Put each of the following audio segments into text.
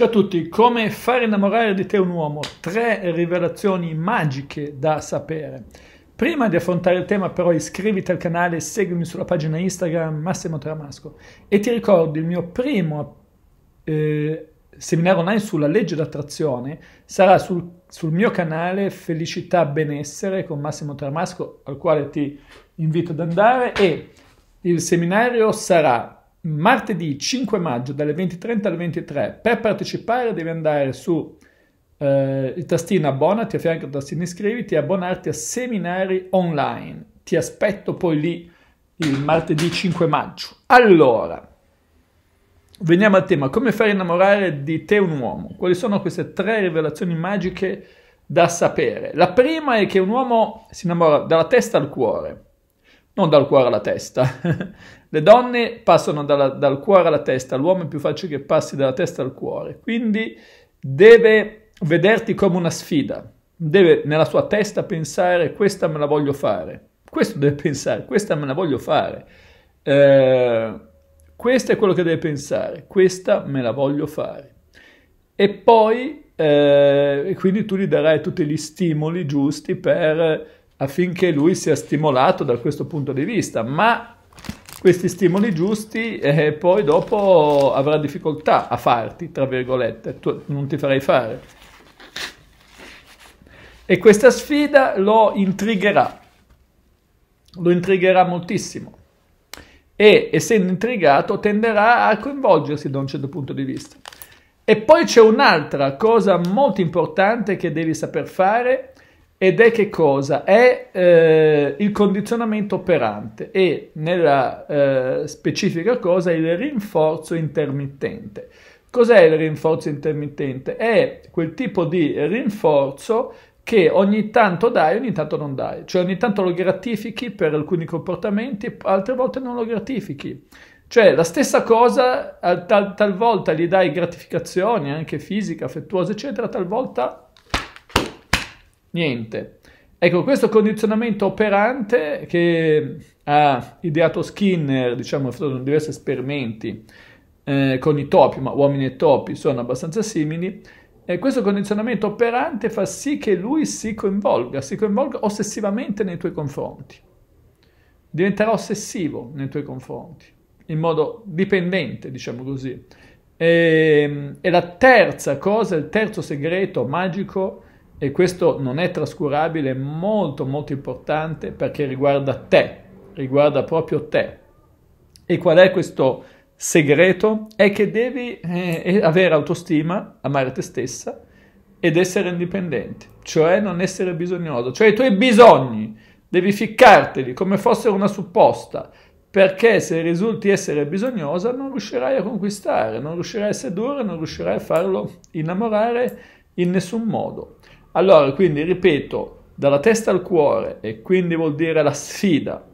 Ciao a tutti, come far innamorare di te un uomo? Tre rivelazioni magiche da sapere. Prima di affrontare il tema però iscriviti al canale e seguimi sulla pagina Instagram Massimo Tramasco e ti ricordo il mio primo eh, seminario online sulla legge d'attrazione sarà sul, sul mio canale Felicità Benessere con Massimo Tramasco al quale ti invito ad andare e il seminario sarà martedì 5 maggio dalle 20.30 alle 23. Per partecipare devi andare su eh, il tastino abbonati, a fianco al tastino iscriviti e abbonarti a seminari online. Ti aspetto poi lì il martedì 5 maggio. Allora, veniamo al tema, come fare innamorare di te un uomo? Quali sono queste tre rivelazioni magiche da sapere? La prima è che un uomo si innamora dalla testa al cuore non dal cuore alla testa. Le donne passano dalla, dal cuore alla testa, l'uomo è più facile che passi dalla testa al cuore, quindi deve vederti come una sfida, deve nella sua testa pensare questa me la voglio fare, questo deve pensare, questa me la voglio fare, eh, questo è quello che deve pensare, questa me la voglio fare. E poi, eh, quindi tu gli darai tutti gli stimoli giusti per affinché lui sia stimolato da questo punto di vista, ma questi stimoli giusti eh, poi dopo avrà difficoltà a farti, tra virgolette, tu, non ti farai fare. E questa sfida lo intrigherà, lo intrigherà moltissimo e essendo intrigato tenderà a coinvolgersi da un certo punto di vista. E poi c'è un'altra cosa molto importante che devi saper fare ed è che cosa? È eh, il condizionamento operante e nella eh, specifica cosa il rinforzo intermittente. Cos'è il rinforzo intermittente? È quel tipo di rinforzo che ogni tanto dai, ogni tanto non dai, cioè ogni tanto lo gratifichi per alcuni comportamenti, altre volte non lo gratifichi. Cioè la stessa cosa, eh, tal, talvolta gli dai gratificazioni anche fisica, affettuose, eccetera, talvolta niente. Ecco, questo condizionamento operante che ha ideato Skinner, diciamo, ha fatto diversi esperimenti eh, con i topi, ma uomini e topi sono abbastanza simili, e questo condizionamento operante fa sì che lui si coinvolga, si coinvolga ossessivamente nei tuoi confronti. Diventerà ossessivo nei tuoi confronti, in modo dipendente, diciamo così. E, ehm, e la terza cosa, il terzo segreto magico, e questo non è trascurabile, è molto molto importante perché riguarda te, riguarda proprio te. E qual è questo segreto? È che devi eh, avere autostima, amare te stessa ed essere indipendente, cioè non essere bisognoso, cioè i tuoi bisogni devi ficcarteli come fossero una supposta, perché se risulti essere bisognosa non riuscirai a conquistare, non riuscirai a sedurre, non riuscirai a farlo innamorare in nessun modo. Allora, quindi ripeto, dalla testa al cuore e quindi vuol dire la sfida.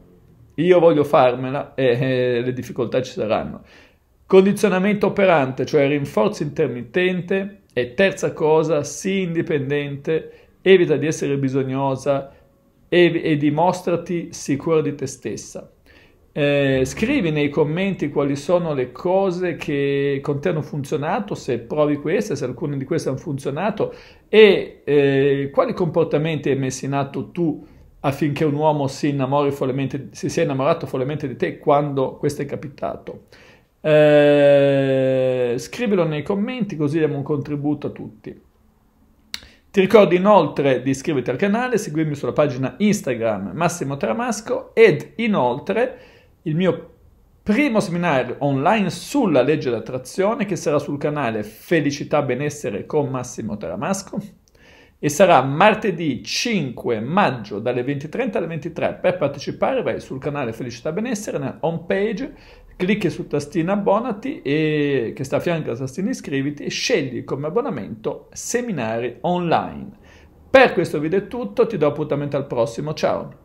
Io voglio farmela e, e le difficoltà ci saranno. Condizionamento operante, cioè rinforzo intermittente e terza cosa, sii indipendente, evita di essere bisognosa e, e dimostrati sicura di te stessa. Eh, scrivi nei commenti quali sono le cose che con te hanno funzionato, se provi queste, se alcune di queste hanno funzionato e eh, quali comportamenti hai messo in atto tu affinché un uomo si innamori follemente, si sia innamorato follemente di te quando questo è capitato. Eh, scrivilo nei commenti così diamo un contributo a tutti. Ti ricordo inoltre di iscriverti al canale, seguirmi sulla pagina Instagram Massimo Tramasco ed inoltre il mio primo seminario online sulla legge d'attrazione che sarà sul canale Felicità Benessere con Massimo Taramasco e sarà martedì 5 maggio dalle 20.30 alle 23. Per partecipare vai sul canale Felicità Benessere, nella home page, clicchi su tastino abbonati e, che sta a fianco al tastino iscriviti e scegli come abbonamento seminari online. Per questo video è tutto, ti do appuntamento al prossimo, ciao!